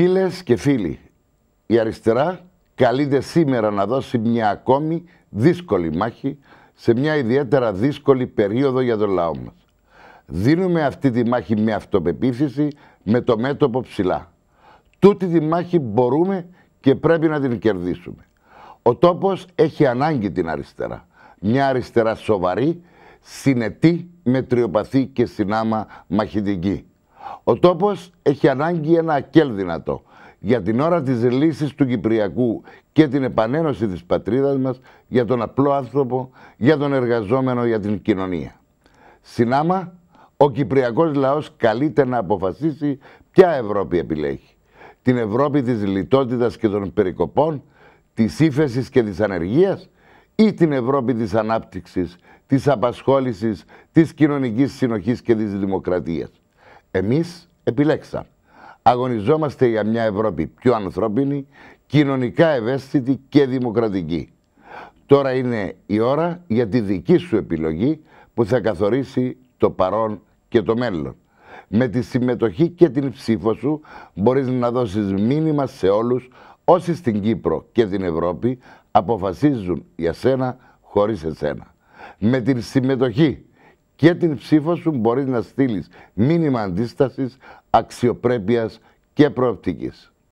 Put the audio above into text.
Φίλες και φίλοι, η αριστερά καλείται σήμερα να δώσει μια ακόμη δύσκολη μάχη σε μια ιδιαίτερα δύσκολη περίοδο για τον λαό μας. Δίνουμε αυτή τη μάχη με αυτοπεποίθηση, με το μέτωπο ψηλά. Τούτη τη μάχη μπορούμε και πρέπει να την κερδίσουμε. Ο τόπος έχει ανάγκη την αριστερά. Μια αριστερά σοβαρή, συνετή, μετριοπαθή και συνάμα μαχητική. Ο τόπος έχει ανάγκη ένα κέλ δυνατό. Για την ώρα της λύσης του Κυπριακού και την επανένωση της πατρίδας μας, για τον απλό άνθρωπο, για τον εργαζόμενο, για την κοινωνία. Συνάμα, ο Κυπριακός λαός καλείται να αποφασίσει ποια Ευρώπη επιλέγει. Την Ευρώπη της λιτότητας και των περικοπών, της ύφεσης και της ανεργίας ή την Ευρώπη της ανάπτυξης, της απασχόλησης, της κοινωνικής συνοχής και της δημοκρατίας. Εμείς επιλέξαμε. Αγωνιζόμαστε για μια Ευρώπη πιο ανθρώπινη, κοινωνικά ευαίσθητη και δημοκρατική. Τώρα είναι η ώρα για τη δική σου επιλογή που θα καθορίσει το παρόν και το μέλλον. Με τη συμμετοχή και την ψήφο σου μπορείς να δώσεις μήνυμα σε όλους όσοι στην Κύπρο και την Ευρώπη αποφασίζουν για σένα χωρίς εσένα. Με την συμμετοχή και την ψήφο σου μπορείς να στείλεις μήνυμα αντίστασης, αξιοπρέπειας και προοπτικής.